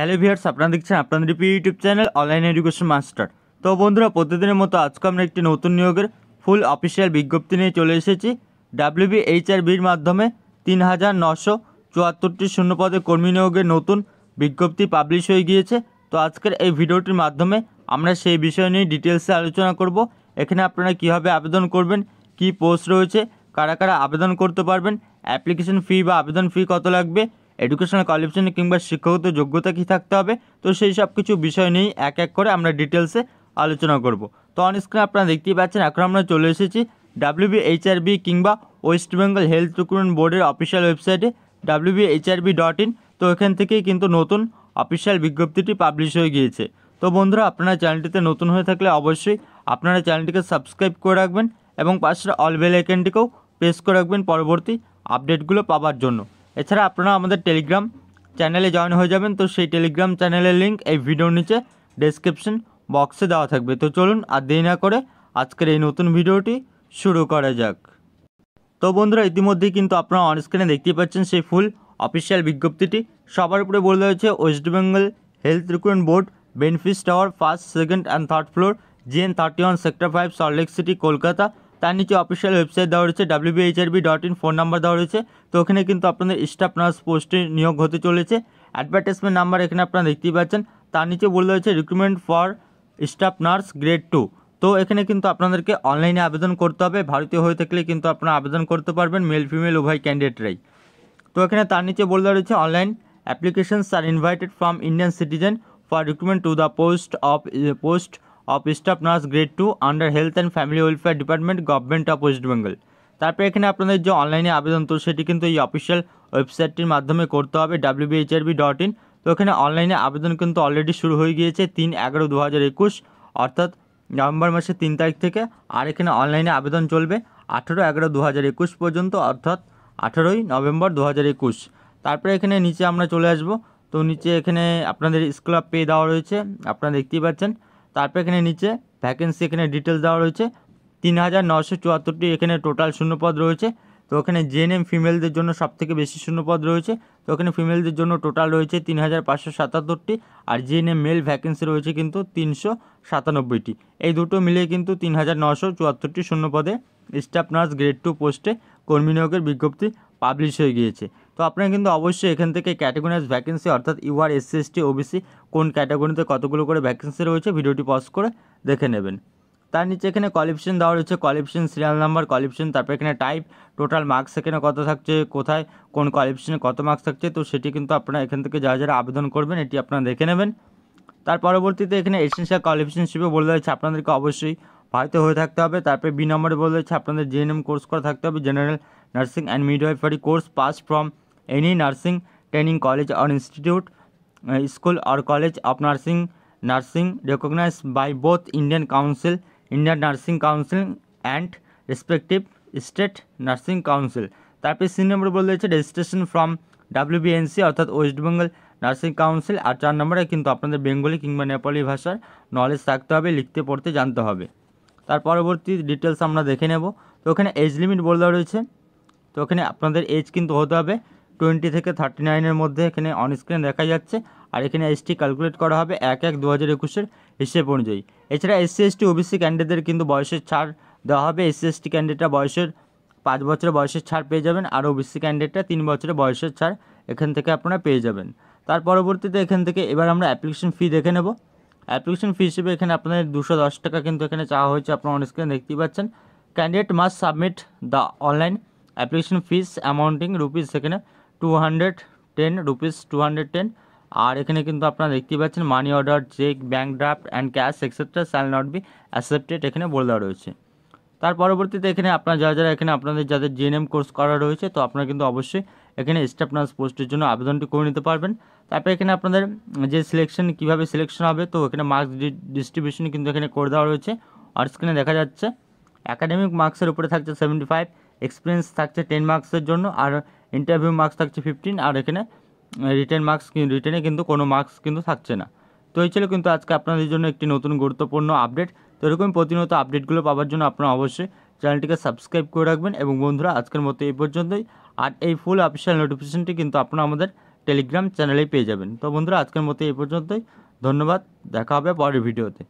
hello viewers আপনারা দেখছেন আপনাদের প্রিয় YouTube channel online education master তো বন্ধুরা প্রতিদিনের মতো আজকে আমরা একটি নতুন নিয়োগের ফুল অফিসিয়াল বিজ্ঞপ্তি নিয়ে চলে এসেছি ডাব্লিউবি এইচআরবির মাধ্যমে তিন হাজার নশো চুয়াত্তরটি শূন্যপদে কর্মী নিয়োগের নতুন বিজ্ঞপ্তি পাবলিশ হয়ে গিয়েছে তো আজকের এই ভিডিওটির মাধ্যমে আমরা সেই বিষয় নিয়ে ডিটেলসে আলোচনা করব এখানে আপনারা কিভাবে আবেদন করবেন কি পোস্ট রয়েছে কারা কারা আবেদন করতে পারবেন অ্যাপ্লিকেশন ফি বা আবেদন ফি কত লাগবে এডুকেশনাল কোয়ালিফিকেশন কিংবা শিক্ষাগত যোগ্যতা কী থাকতে হবে তো সেই সব কিছু বিষয় নিয়েই এক এক করে আমরা ডিটেলসে আলোচনা করব তো অন স্ক্রিনে আপনারা দেখতেই পাচ্ছেন এখন আমরা চলে এসেছি ডাব্লিউবিএইচআরবি কিংবা ওয়েস্ট বেঙ্গল হেলথ রিক্রুটমেন্ট বোর্ডের অফিসিয়াল ওয়েবসাইটে ডাব্লিউবিএইচআরবি ডট ইন তো এখান থেকেই কিন্তু নতুন অফিসিয়াল বিজ্ঞপ্তিটি পাবলিশ হয়ে গিয়েছে তো বন্ধুরা আপনারা চ্যানেলটিতে নতুন হয়ে থাকলে অবশ্যই আপনারা চ্যানেলটিকে সাবস্ক্রাইব করে রাখবেন এবং পাশের অল বেল আইকনটিকেও প্রেস করে রাখবেন পরবর্তী আপডেটগুলো পাওয়ার জন্য এছাড়া আপনারা আমাদের টেলিগ্রাম চ্যানেলে জয়েন হয়ে যাবেন তো সেই টেলিগ্রাম চ্যানেলের লিঙ্ক এই ভিডিওর নিচে ডেসক্রিপশন বক্সে দেওয়া থাকবে তো চলুন আর দেরি না করে আজকের এই নতুন ভিডিওটি শুরু করা যাক তো বন্ধুরা ইতিমধ্যেই কিন্তু আপনারা অনস্ক্রিনে দেখতেই পাচ্ছেন সেই ফুল অফিসিয়াল বিজ্ঞপ্তিটি সবার উপরে বলে রয়েছে West Bengal health recruitment board Benefice tower first second and third floor GN thirty one sector five Salt Lake city Kolkata তার নিচে অফিসিয়াল ওয়েবসাইট দেওয়া রয়েছে WBHRB dot in phone number দেওয়া রয়েছে তো ওখানে কিন্তু আপনাদের স্টাফ নার্স পোস্টে নিয়োগ হতে চলেছে অ্যাডভার্টাইজমেন্ট নাম্বার এখানে আপনারা দেখতেই পাচ্ছেন তার নিচে বলে রয়েছে recruitment for staff nurse grade two তো এখানে কিন্তু আপনাদেরকে অনলাইনে আবেদন করতে হবে ভারতীয় হয়ে থাকলে কিন্তু আপনারা আবেদন করতে পারবেন মেল ফিমেল উভয় ক্যান্ডিডেটরাই তো এখানে তার নিচে বলে দেওয়া রয়েছে online applications are invited from Indian citizen for recruitment to the post of post of staff nurse grade two under health and family welfare department government of West Bengal তারপরে এখানে আপনাদের যে অনলাইনে আবেদন তো সেটি কিন্তু এই অফিসিয়াল ওয়েবসাইটটির মাধ্যমে করতে হবে ডাব্লিউবিএইচআরবি ডট ইন তো এখানে অনলাইনে আবেদন কিন্তু অলরেডি শুরু হয়ে গিয়েছে তিন এগারো দু হাজার একুশ অর্থাৎ নভেম্বর মাসের তিন তারিখ থেকে আর এখানে অনলাইনে আবেদন চলবে আঠেরো এগারো দু হাজার একুশ পর্যন্ত অর্থাৎ আঠেরোই নভেম্বর দু হাজার একুশ তারপরে এখানে নিচে আমরা চলে আসব তো নিচে এখানে আপনাদের স্কুল অফ পে দেওয়া রয়েছে আপনারা দেখতেই পাচ্ছেন তারপর এখানে নিচে ভ্যাকেন্সি এখানে ডিটেল দেওয়া রয়েছে তিন হাজার নশো চুয়াত্তরটি এখানে টোটাল শূন্যপদ রয়েছে তো ওখানে জেএনএম ফিমেলদের জন্য সব থেকে বেশি শূন্যপদ রয়েছে তো ওখানে ফিমেলদের জন্য টোটাল রয়েছে তিন হাজার পাঁচশো সাতাত্তরটি আর জেএনএম মেল ভ্যাকেন্সি রয়েছে কিন্তু তিনশো সাতানব্বইটি এই দুটো মিলিয়ে কিন্তু তিন হাজার নশো চুয়াত্তরটি শূন্যপদে স্টাফ নার্স গ্রেড টু পোস্টে কর্মী নিয়োগের বিজ্ঞপ্তি পাবলিশ হয়ে গিয়েছে তো আপনারা কিন্তু অবশ্যই এখান থেকে ক্যাটাগরিজ ভ্যাকেন্সি অর্থাৎ ইউআর এসসি এসটি ওবিসি কোন ক্যাটাগরিতে কতগুলো করে ভ্যাকেন্সি রয়েছে ভিডিওটি পজ করে দেখে নেবেন তার নিচে এখানে কোয়ালিফিকেশন দেওয়া রয়েছে কোয়ালিফিকেশন সিরিয়াল নাম্বার কোয়ালিফিকেশন তারপর এখানে টাইপ টোটাল মার্কস এখানে কত থাকছে কোথায় কোন কোয়ালিফিকেশনে কত মার্কস থাকছে তো সেটি কিন্তু আপনারা এখান থেকে যারা যারা আবেদন করবেন এটি আপনারা দেখে নেবেন তার পরবর্তীতে এখানে এসেন্সিয়াল কোয়ালিফিকেশন হিসেবে বলে দিয়েছে আপনাদেরকে অবশ্যই ভারতীয় হয়ে থাকতে হবে তারপরে বি নম্বরে বলে দিয়েছে আপনাদের জিএনএম কোর্স করা থাকতে হবে general nursing and midwifery course pass from any nursing training college or institute school or college of nursing nursing nursing by both Indian council Indian nursing council and respective state nursing council তারপরে সিন number বলে রয়েছে registration from WBNC অর্থাৎ West Bengal nursing council আর চার নম্বরে কিন্তু আপনাদের বেঙ্গলি কিংবা নেপালি ভাষার নলেজ থাকতে হবে লিখতে পড়তে জানতে হবে তার পরবর্তী ডিটেলস আমরা দেখে নেব তো ওখানে এজ লিমিট বলে দেওয়া রয়েছে তো ওখানে আপনাদের এজ কিন্তু হতে হবে টোয়েন্টি থেকে থার্টি নাইনের মধ্যে এখানে অনস্ক্রিন দেখা যাচ্ছে আর এখানে এসটি ক্যালকুলেট করা হবে এক এক দু হাজার একুশের হিসেব অনুযায়ী এছাড়া এসসি এসটি ওবিসি ক্যান্ডিডেটদের কিন্তু বয়সের ছাড় দেওয়া হবে এসসি এসটি ক্যান্ডিডেটরা বয়সের পাঁচ বছরের বয়সের ছাড় পেয়ে যাবেন আর ওবিসি ক্যান্ডিডেটরা তিন বছরের বয়সের ছাড় এখান থেকে আপনারা পেয়ে যাবেন তার পরবর্তীতে এখান থেকে এবার আমরা অ্যাপ্লিকেশন ফি দেখে নেব অ্যাপ্লিকেশন ফি হিসেবে এখানে আপনাদের দুশো দশ টাকা কিন্তু এখানে চাওয়া হয়েছে আপনারা অনস্ক্রিন দেখতেই পাচ্ছেন candidate must submit the online application fees amounting rupees সেখানে two hundred ten rupees two hundred ten আর এখানে কিন্তু আপনারা দেখতে পাচ্ছেন money order cheque bank draft and cash etcetera shall not be accepted এখানে বলে দেওয়া রয়েছে তার পরবর্তীতে এখানে আপনারা যারা যারা এখানে আপনাদের যাদের জিএনএম কোর্স করা রয়েছে তো আপনারা কিন্তু অবশ্যই এখানে স্টাফ নার্স পোস্টের জন্য আবেদনটি করে নিতে পারবেন তারপরে এখানে আপনাদের যে সিলেকশন কিভাবে সিলেকশন হবে তো এখানে মার্কস ডিস্ট্রিবিউশন কিন্তু এখানে করে দেওয়া রয়েছে আর স্ক্রিনে দেখা যাচ্ছে অ্যাকাডেমিক মার্কসের উপরে থাকছে সেভেন্টি ফাইভ এক্সপিরিয়েন্স থাকছে টেন মার্কসের জন্য আর ইন্টারভিউ মার্কস থাকছে ফিফটিন আর এখানে রিটার্ন মার্কস রিটার্নে কিন্তু কোনো মার্কস কিন্তু থাকছে না তো এই ছিল কিন্তু আজকে আপনাদের জন্য একটি নতুন গুরুত্বপূর্ণ আপডেট তো এরকমই প্রতিনিয়ত আপডেটগুলো পাওয়ার জন্য আপনারা অবশ্যই চ্যানেলটিকে সাবস্ক্রাইব করে রাখবেন এবং বন্ধুরা আজকের মতো এই পর্যন্তই আর এই ফুল অফিসিয়াল নোটিফিকেশনটি কিন্তু আপনারা আমাদের টেলিগ্রাম চ্যানেলেই পেয়ে যাবেন তো বন্ধুরা আজকের মতো এই পর্যন্তই ধন্যবাদ দেখা হবে পরের ভিডিওতে